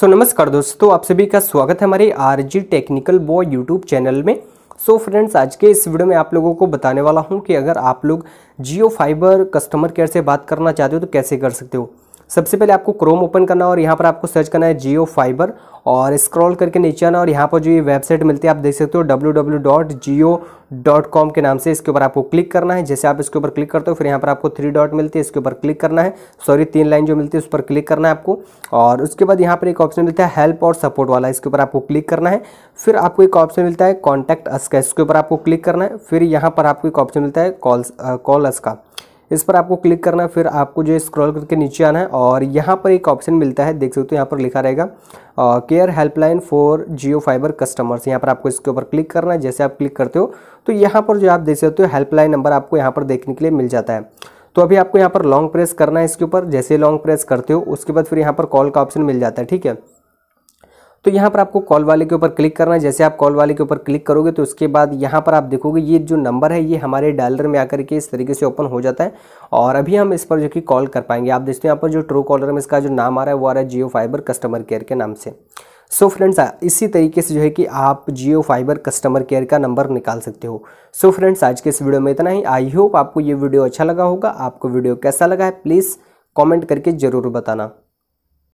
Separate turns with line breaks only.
सो so, नमस्कार दोस्तों आप सभी का स्वागत है हमारे R G technical boy YouTube channel में सो so फ्रेंड्स आज के इस वीडियो में आप लोगों को बताने वाला हूँ कि अगर आप लोग जियो फाइबर कस्टमर केयर से बात करना चाहते हो तो कैसे कर सकते हो सबसे पहले आपको क्रोम ओपन करना और यहाँ पर आपको सर्च करना है जियो फाइबर और स्क्रॉल करके नीचे आना और यहाँ पर जो ये वेबसाइट मिलती है आप देख सकते हो www.jio.com के नाम से इसके ऊपर आपको क्लिक करना है जैसे आप इसके ऊपर क्लिक करते हो फिर यहाँ पर आपको थ्री डॉट मिलती है इसके ऊपर क्लिक करना है सॉरी तीन लाइन जो मिलती है उस पर क्लिक करना है आपको और उसके बाद यहाँ पर एक ऑप्शन मिलता है हेल्प और सपोर्ट वाला इसके ऊपर आपको क्लिक करना है फिर आपको एक ऑप्शन मिलता है कॉन्टैक्ट अस्का इसके ऊपर आपको क्लिक करना है फिर यहाँ पर आपको एक ऑप्शन मिलता है कॉल कॉल अस्का इस पर आपको क्लिक करना है फिर आपको जो स्क्रॉल करके नीचे आना है और यहाँ पर एक ऑप्शन मिलता है देख सकते हो तो यहाँ पर लिखा रहेगा care helpline for Jio fibre customers यहाँ पर आपको इसके ऊपर क्लिक करना है जैसे आप क्लिक करते हो तो यहाँ पर जो आप देख सकते हो हेल्पलाइन नंबर आपको यहाँ पर देखने के लिए मिल जाता है तो अभी आपको यहाँ पर लॉन्ग प्रेस करना है इसके ऊपर जैसे लॉन्ग प्रेस करते हो उसके बाद फिर यहाँ पर कॉल का ऑप्शन मिल जाता है ठीक है तो यहाँ पर आपको कॉल वाले के ऊपर क्लिक करना है जैसे आप कॉल वाले के ऊपर क्लिक करोगे तो उसके बाद यहाँ पर आप देखोगे ये जो नंबर है ये हमारे डायलर में आकर के इस तरीके से ओपन हो जाता है और अभी हम इस पर जो कि कॉल कर पाएंगे आप देखते हैं यहाँ पर जो ट्रू कॉलर में इसका जो नाम आ रहा है वो आ रहा है जियो फाइबर कस्टमर केयर के नाम से सो so फ्रेंड्स इसी तरीके से जो है कि आप जियो फाइबर कस्टमर केयर का नंबर निकाल सकते हो सो so फ्रेंड्स आज के इस वीडियो में इतना ही आई होप आपको ये वीडियो अच्छा लगा होगा आपको वीडियो कैसा लगा है प्लीज़ कमेंट करके ज़रूर बताना